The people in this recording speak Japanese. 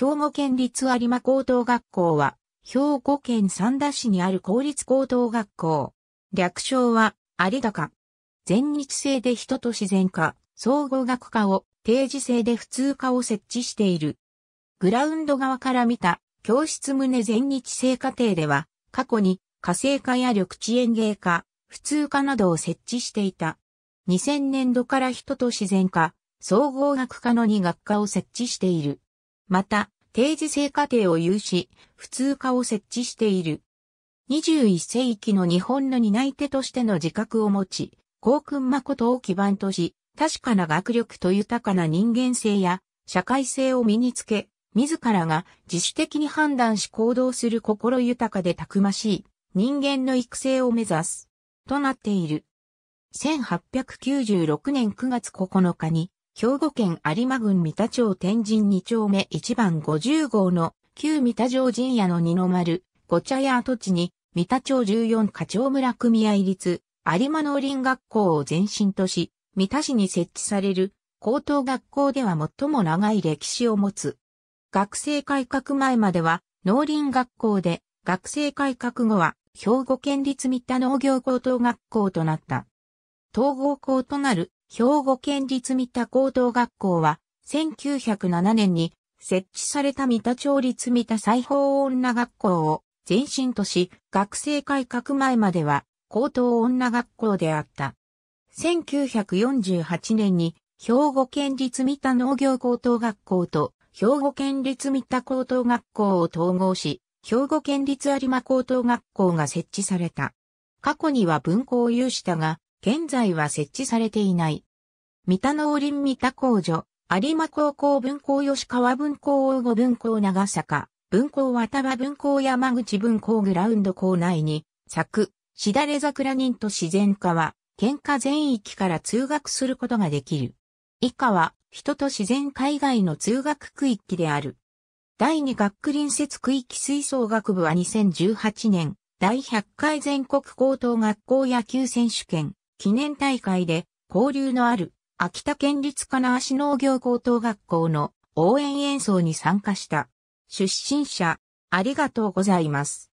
兵庫県立有馬高等学校は、兵庫県三田市にある公立高等学校。略称は、有高。全日制で人と自然科、総合学科を、定時制で普通科を設置している。グラウンド側から見た、教室棟全日制課程では、過去に、火星科や緑地園芸科、普通科などを設置していた。2000年度から人と自然科、総合学科の2学科を設置している。また、定時制過程を有し、普通科を設置している。21世紀の日本の担い手としての自覚を持ち、幸君誠を基盤とし、確かな学力と豊かな人間性や社会性を身につけ、自らが自主的に判断し行動する心豊かでたくましい人間の育成を目指す、となっている。1896年9月9日に兵庫県有馬郡三田町天神二丁目一番五十号の旧三田城陣屋の二の丸、ご茶屋跡地に、三田町十四課長村組合立、有馬農林学校を前身とし、三田市に設置される高等学校では最も長い歴史を持つ。学生改革前までは農林学校で、学生改革後は兵庫県立三田農業高等学校となった。統合校となる兵庫県立三田高等学校は、1907年に設置された三田町立三田裁縫女学校を前身とし、学生改革前までは高等女学校であった。1948年に兵庫県立三田農業高等学校と兵庫県立三田高等学校を統合し、兵庫県立有馬高等学校が設置された。過去には分校を有したが、現在は設置されていない。三田農林三田工場、有馬高校分校吉川分校大御分校長坂、分校渡場分校山口分校グラウンド校内に、作、しだれ桜人と自然科は、県下全域から通学することができる。以下は、人と自然海外の通学区域である。第2学区隣接区域吹奏楽部は2018年、第100回全国高等学校野球選手権、記念大会で交流のある秋田県立金足農業高等学校の応援演奏に参加した。出身者、ありがとうございます。